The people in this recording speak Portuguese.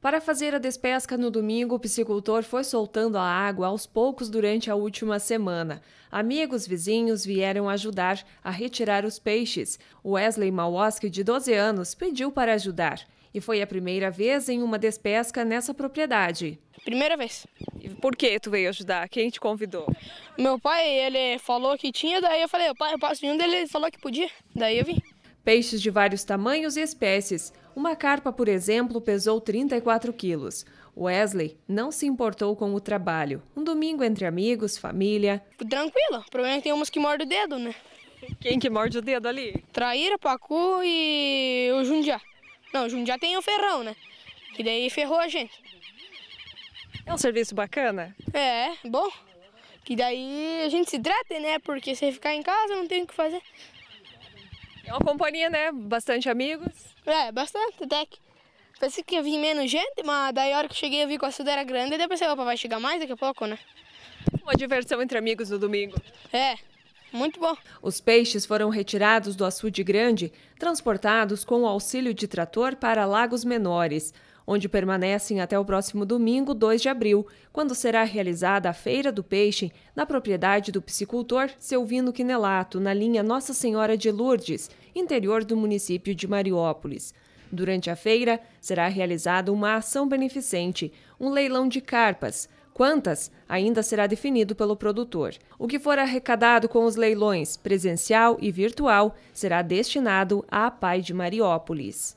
Para fazer a despesca no domingo, o piscicultor foi soltando a água aos poucos durante a última semana. Amigos vizinhos vieram ajudar a retirar os peixes. Wesley Mawoski, de 12 anos, pediu para ajudar. E foi a primeira vez em uma despesca nessa propriedade. Primeira vez. por que tu veio ajudar? Quem te convidou? Meu pai, ele falou que tinha, daí eu falei, pai, eu passo de um dele, ele falou que podia, daí eu vim. Peixes de vários tamanhos e espécies. Uma carpa, por exemplo, pesou 34 quilos. Wesley não se importou com o trabalho. Um domingo entre amigos, família. Tranquilo, o problema é que tem umas que mordem o dedo, né? Quem que morde o dedo ali? Traíra, Pacu e o jundia. Não, o Jundiá tem o ferrão, né? Que daí ferrou a gente. É um serviço bacana? É, bom. Que daí a gente se hidrata, né? Porque se ficar em casa não tem o que fazer. É uma companhia, né? Bastante amigos. É, bastante, até que. Pensei que ia vir menos gente, mas daí a hora que cheguei eu vi que o assunto era grande e daí pensei, opa, vai chegar mais daqui a pouco, né? Uma diversão entre amigos no domingo. É. Muito bom. Os peixes foram retirados do açude grande, transportados com o auxílio de trator para lagos menores, onde permanecem até o próximo domingo, 2 de abril, quando será realizada a Feira do Peixe na propriedade do piscicultor Selvino Quinelato, na linha Nossa Senhora de Lourdes, interior do município de Mariópolis. Durante a feira, será realizada uma ação beneficente, um leilão de carpas, Quantas ainda será definido pelo produtor. O que for arrecadado com os leilões presencial e virtual será destinado à Pai de Mariópolis.